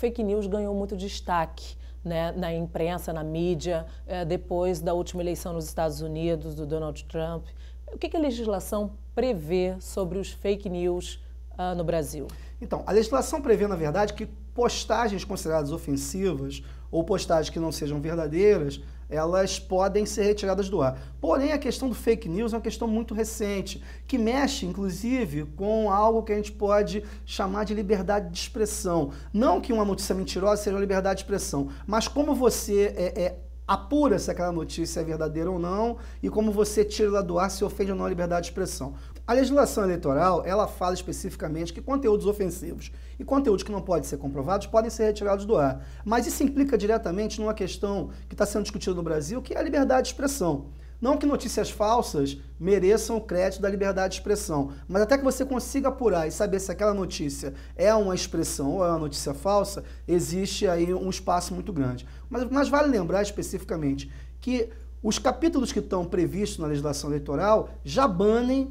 fake news ganhou muito destaque. Né, na imprensa, na mídia, é, depois da última eleição nos Estados Unidos, do Donald Trump. O que, que a legislação prevê sobre os fake news uh, no Brasil? Então, a legislação prevê, na verdade, que postagens consideradas ofensivas ou postagens que não sejam verdadeiras elas podem ser retiradas do ar. Porém, a questão do fake news é uma questão muito recente, que mexe, inclusive, com algo que a gente pode chamar de liberdade de expressão. Não que uma notícia mentirosa seja uma liberdade de expressão, mas como você é, é apura se aquela notícia é verdadeira ou não e como você tira ela do ar se ofende ou não a liberdade de expressão. A legislação eleitoral, ela fala especificamente que conteúdos ofensivos e conteúdos que não podem ser comprovados podem ser retirados do ar. Mas isso implica diretamente numa questão que está sendo discutida no Brasil, que é a liberdade de expressão. Não que notícias falsas mereçam o crédito da liberdade de expressão, mas até que você consiga apurar e saber se aquela notícia é uma expressão ou é uma notícia falsa, existe aí um espaço muito grande. Mas, mas vale lembrar especificamente que os capítulos que estão previstos na legislação eleitoral já banem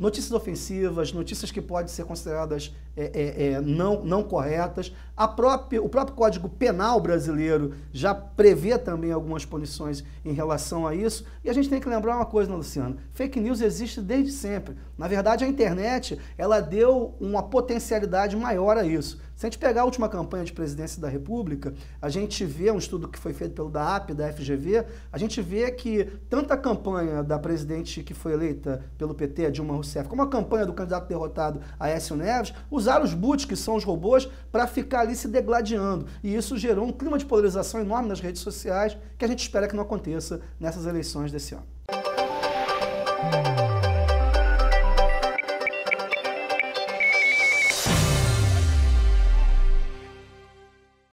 notícias ofensivas, notícias que podem ser consideradas é, é, é, não, não corretas. A própria, o próprio Código Penal brasileiro já prevê também algumas punições em relação a isso. E a gente tem que lembrar uma coisa, né, Luciano? Fake news existe desde sempre. Na verdade, a internet ela deu uma potencialidade maior a isso. Se a gente pegar a última campanha de presidência da República, a gente vê um estudo que foi feito pelo DAP da FGV, a gente vê que tanta campanha da presidente que foi eleita pelo PT, Dilma Rousseff, Rousseff, como a campanha do candidato derrotado Aécio Neves, usaram os bots, que são os robôs, para ficar ali se degladiando. E isso gerou um clima de polarização enorme nas redes sociais que a gente espera que não aconteça nessas eleições desse ano.